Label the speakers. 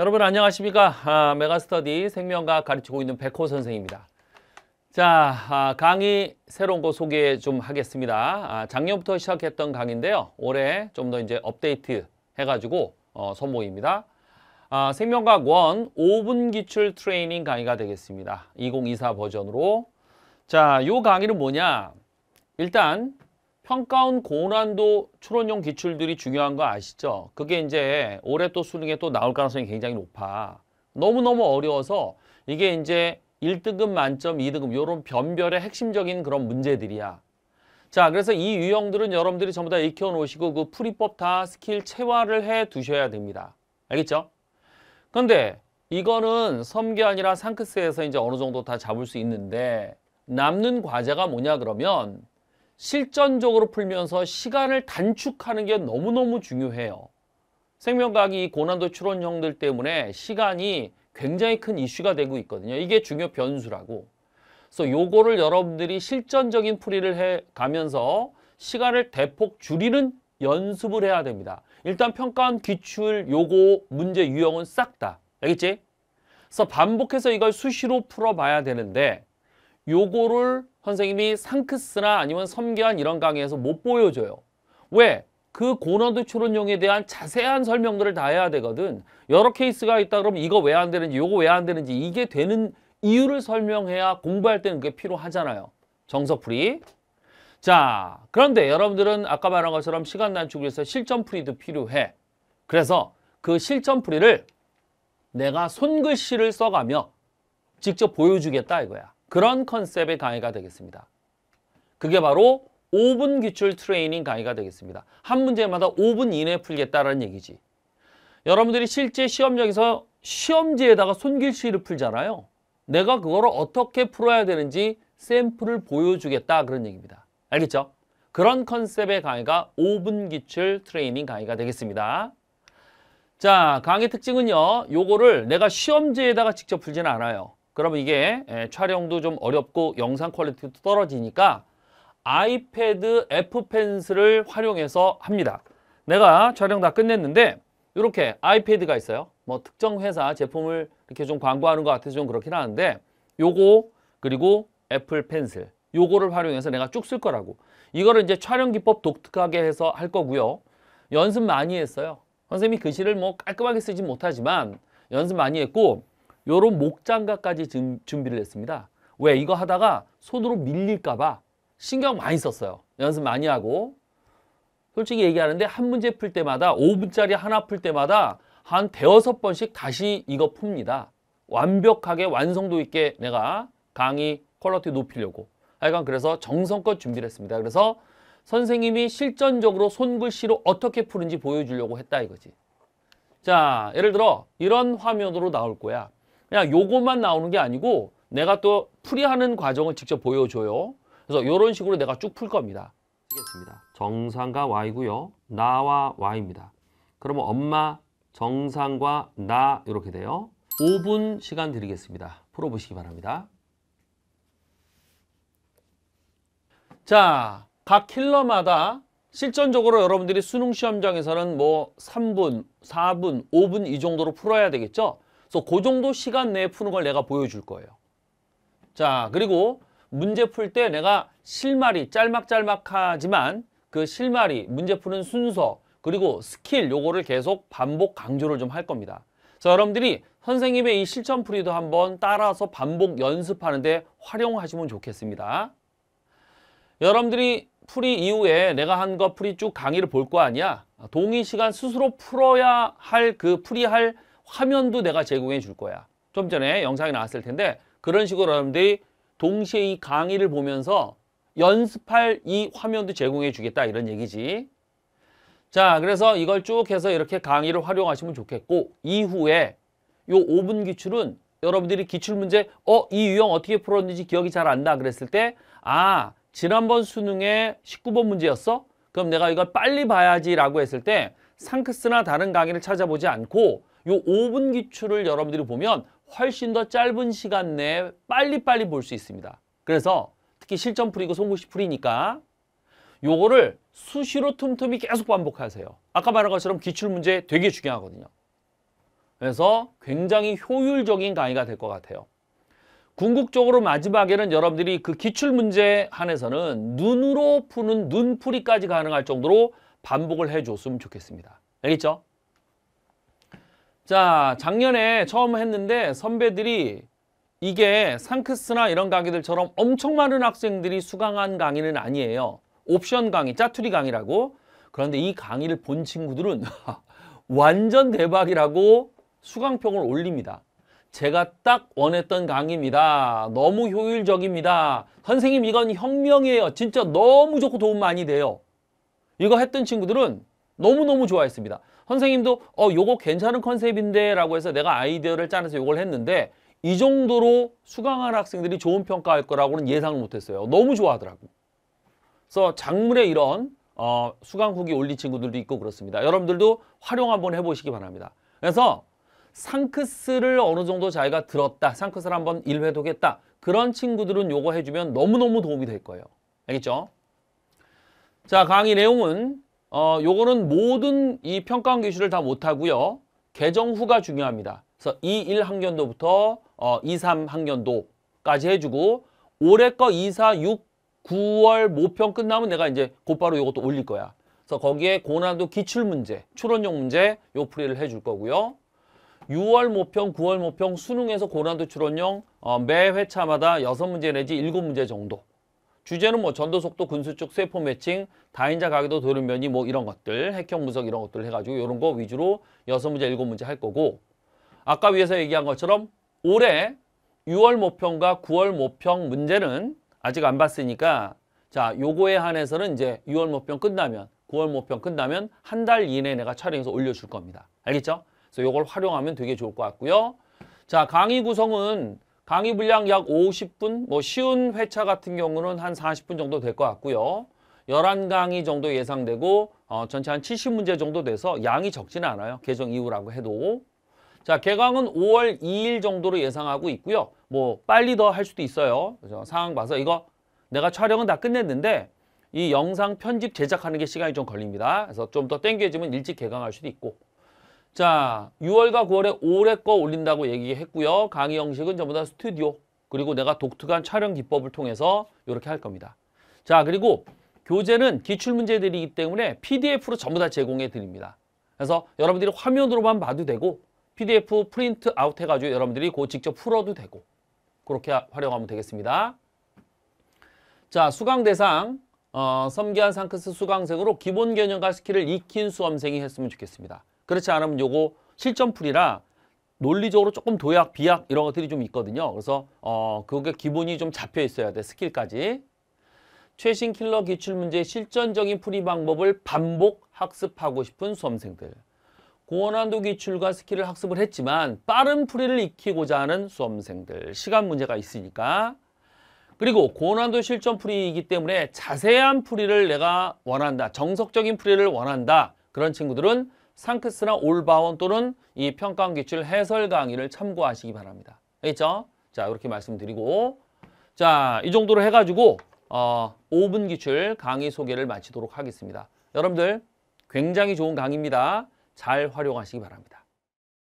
Speaker 1: 여러분 안녕하십니까 아, 메가스터디 생명과학 가르치고 있는 백호 선생입니다 자 아, 강의 새로운 거 소개 좀 하겠습니다 아, 작년부터 시작했던 강의인데요 올해 좀 더 이제 업데이트 해가지고 어, 선보입니다 아, 생명과학 원 5분 기출 트레이닝 강의가 되겠습니다 2024 버전으로 자 요 강의는 뭐냐 일단 평가원 고난도 추론용 기출들이 중요한 거 아시죠? 그게 이제 올해 또 수능에 또 나올 가능성이 굉장히 높아. 너무너무 어려워서 이게 이제 1등급 만점, 2등급 이런 변별의 핵심적인 그런 문제들이야. 자, 그래서 이 유형들은 여러분들이 전부 다 익혀 놓으시고 그 풀이법 다 스킬 체화를 해 두셔야 됩니다. 알겠죠? 근데 이거는 섬계 아니라 상크스에서 이제 어느 정도 다 잡을 수 있는데 남는 과제가 뭐냐 그러면 실전적으로 풀면서 시간을 단축하는 게 너무너무 중요해요. 생명과학이 고난도 추론형들 때문에 시간이 굉장히 큰 이슈가 되고 있거든요. 이게 중요 변수라고. 그래서 요거를 여러분들이 실전적인 풀이를 해 가면서 시간을 대폭 줄이는 연습을 해야 됩니다. 일단 평가원 기출 요거 문제 유형은 싹 다. 알겠지? 그래서 반복해서 이걸 수시로 풀어봐야 되는데 요거를 선생님이 상크스나 아니면 섬기한 이런 강의에서 못 보여줘요. 왜? 그 고난도 추론용에 대한 자세한 설명들을 다 해야 되거든. 여러 케이스가 있다 그러면 이거 왜 안 되는지, 요거 왜 안 되는지 이게 되는 이유를 설명해야 공부할 때는 그게 필요하잖아요. 정석풀이. 자, 그런데 여러분들은 아까 말한 것처럼 시간 단축을 위해서 실전풀이도 필요해. 그래서 그 실전풀이를 내가 손글씨를 써가며 직접 보여주겠다 이거야. 그런 컨셉의 강의가 되겠습니다. 그게 바로 5분 기출 트레이닝 강의가 되겠습니다. 한 문제마다 5분 이내에 풀겠다는 얘기지. 여러분들이 실제 시험장에서 시험지에다가 손길시를 풀잖아요. 내가 그걸 어떻게 풀어야 되는지 샘플을 보여주겠다 그런 얘기입니다. 알겠죠? 그런 컨셉의 강의가 5분 기출 트레이닝 강의가 되겠습니다. 자, 강의 특징은요. 요거를 내가 시험지에다가 직접 풀지는 않아요. 그러면 이게 예, 촬영도 좀 어렵고 영상 퀄리티도 떨어지니까 아이패드 F펜슬을 활용해서 합니다. 내가 촬영 다 끝냈는데 이렇게 아이패드가 있어요. 뭐 특정 회사 제품을 이렇게 좀 광고하는 것 같아서 좀 그렇긴 하는데 요거 그리고 애플 펜슬 요거를 활용해서 내가 쭉 쓸 거라고 이거를 이제 촬영 기법 독특하게 해서 할 거고요. 연습 많이 했어요. 선생님이 글씨를 그 뭐 깔끔하게 쓰진 못하지만 연습 많이 했고 요런 목장갑까지 준비를 했습니다. 왜? 이거 하다가 손으로 밀릴까 봐 신경 많이 썼어요. 연습 많이 하고 솔직히 얘기하는데 한 문제 풀 때마다 5분짜리 하나 풀 때마다 한 대여섯 번씩 다시 이거 풉니다. 완벽하게 완성도 있게 내가 강의 퀄러티 높이려고 하여간 그래서 정성껏 준비를 했습니다. 그래서 선생님이 실전적으로 손글씨로 어떻게 푸는지 보여주려고 했다 이거지. 자, 예를 들어 이런 화면으로 나올 거야. 그냥 요것만 나오는 게 아니고 내가 또 풀이하는 과정을 직접 보여줘요. 그래서 이런 식으로 내가 쭉 풀 겁니다. 시겠습니다. 정상과 y고요. 나와 y입니다. 그러면 엄마, 정상과 나 이렇게 돼요. 5분 시간 드리겠습니다. 풀어보시기 바랍니다. 자, 각 킬러마다 실전적으로 여러분들이 수능 시험장에서는 뭐 3분, 4분, 5분 이 정도로 풀어야 되겠죠? 그래서 그 정도 시간 내에 푸는 걸 내가 보여줄 거예요. 자, 그리고 문제 풀 때 내가 실마리 짤막짤막하지만 그 실마리 문제 푸는 순서 그리고 스킬 요거를 계속 반복 강조를 좀 할 겁니다. 자, 여러분들이 선생님의 이실천풀이도 한번 따라서 반복 연습하는데 활용하시면 좋겠습니다. 여러분들이 풀이 이후에 내가 한 거 풀이 쭉 강의를 볼 거 아니야? 동의 시간 스스로 풀어야 할 그 풀이할 화면도 내가 제공해 줄 거야. 좀 전에 영상이 나왔을 텐데 그런 식으로 여러분들이 동시에 이 강의를 보면서 연습할 이 화면도 제공해 주겠다 이런 얘기지. 자 그래서 이걸 쭉 해서 이렇게 강의를 활용하시면 좋겠고 이후에 요 5분 기출은 여러분들이 기출문제 어 이 유형 어떻게 풀었는지 기억이 잘안다 그랬을 때 아 지난번 수능에 19번 문제였어? 그럼 내가 이걸 빨리 봐야지 라고 했을 때 상크스나 다른 강의를 찾아보지 않고 요 5분 기출을 여러분들이 보면 훨씬 더 짧은 시간 내에 빨리빨리 볼 수 있습니다. 그래서 특히 실전 풀이고 송구시 풀이니까 요거를 수시로 틈틈이 계속 반복하세요. 아까 말한 것처럼 기출 문제 되게 중요하거든요. 그래서 굉장히 효율적인 강의가 될 것 같아요. 궁극적으로 마지막에는 여러분들이 그 기출 문제 한에서는 눈으로 푸는 눈풀이까지 가능할 정도로 반복을 해줬으면 좋겠습니다. 알겠죠? 자 작년에 처음 했는데 선배들이 이게 상크스나 이런 강의들처럼 엄청 많은 학생들이 수강한 강의는 아니에요. 옵션 강의, 짜투리 강의라고. 그런데 이 강의를 본 친구들은 완전 대박이라고 수강평을 올립니다. 제가 딱 원했던 강의입니다. 너무 효율적입니다. 선생님 이건 혁명이에요. 진짜 너무 좋고 도움 많이 돼요. 이거 했던 친구들은 너무너무 좋아했습니다. 선생님도 어 요거 괜찮은 컨셉인데 라고 해서 내가 아이디어를 짜내서 요걸 했는데 이 정도로 수강한 학생들이 좋은 평가할 거라고는 예상을 못했어요. 너무 좋아하더라고. 그래서 작물에 이런 어, 수강 후기 올린 친구들도 있고 그렇습니다. 여러분들도 활용 한번 해보시기 바랍니다. 그래서 상크스를 어느 정도 자기가 들었다. 상크스를 한번 일회독했다. 그런 친구들은 요거 해주면 너무너무 도움이 될 거예요. 알겠죠? 자, 강의 내용은 어, 요거는 모든 이 평가원 기술을다 못하고요. 개정 후가 중요합니다. 그래서 2, 1 학년도부터 어, 2, 3 학년도까지 해주고 올해 거 2, 4, 6, 9월 모평 끝나면 내가 이제 곧바로 요것도 올릴 거야. 그래서 거기에 고난도 기출 문제, 추론용 문제 요 풀이를 해줄 거고요. 6월 모평, 9월 모평 수능에서 고난도 추론용 어, 매 회차마다 6문제 내지 7문제 정도 주제는 뭐 전도 속도, 군수 쪽 세포 매칭, 다인자 가기도 도는 면이뭐 이런 것들, 핵형 분석 이런 것들 해가지고 이런 거 위주로 여섯 문제, 일곱 문제 할 거고 아까 위에서 얘기한 것처럼 올해 6월 모평과 9월 모평 문제는 아직 안 봤으니까 자 요거에 한해서는 이제 6월 모평 끝나면 9월 모평 끝나면 한 달 이내에 내가 촬영해서 올려줄 겁니다. 알겠죠? 그래서 요걸 활용하면 되게 좋을 것 같고요. 자 강의 구성은 강의 분량 약 50분, 뭐 쉬운 회차 같은 경우는 한 40분 정도 될 것 같고요. 11강의 정도 예상되고 어, 전체 한 70문제 정도 돼서 양이 적지는 않아요. 개정 이후라고 해도. 자, 개강은 5월 2일 정도로 예상하고 있고요. 뭐 빨리 더 할 수도 있어요. 그죠? 상황 봐서 이거 내가 촬영은 다 끝냈는데 이 영상 편집 제작하는 게 시간이 좀 걸립니다. 그래서 좀 더 땡겨지면 일찍 개강할 수도 있고 자, 6월과 9월에 올해 거 올린다고 얘기했고요. 강의 형식은 전부 다 스튜디오 그리고 내가 독특한 촬영 기법을 통해서 이렇게 할 겁니다. 자, 그리고 교재는 기출문제들이기 때문에 PDF로 전부 다 제공해 드립니다. 그래서 여러분들이 화면으로만 봐도 되고 PDF 프린트 아웃 해가지고 여러분들이 그 직접 풀어도 되고 그렇게 활용하면 되겠습니다. 자, 수강 대상 어, 섬기한 상크스 수강생으로 기본 개념과 스킬을 익힌 수험생이 했으면 좋겠습니다. 그렇지 않으면 요거 실전풀이라 논리적으로 조금 도약, 비약 이런 것들이 좀 있거든요. 그래서 어 그게 기본이 좀 잡혀 있어야 돼. 스킬까지. 최신 킬러 기출 문제의 실전적인 풀이 방법을 반복 학습하고 싶은 수험생들. 고난도 기출과 스킬을 학습을 했지만 빠른 풀이를 익히고자 하는 수험생들. 시간 문제가 있으니까. 그리고 고난도 실전 풀이이기 때문에 자세한 풀이를 내가 원한다. 정석적인 풀이를 원한다. 그런 친구들은 상크스나 올바원 또는 이 평가원 기출 해설 강의를 참고하시기 바랍니다. 알겠죠? 자, 이렇게 말씀드리고 자, 이 정도로 해가지고 어, 5분 기출 강의 소개를 마치도록 하겠습니다. 여러분들 굉장히 좋은 강의입니다. 잘 활용하시기 바랍니다.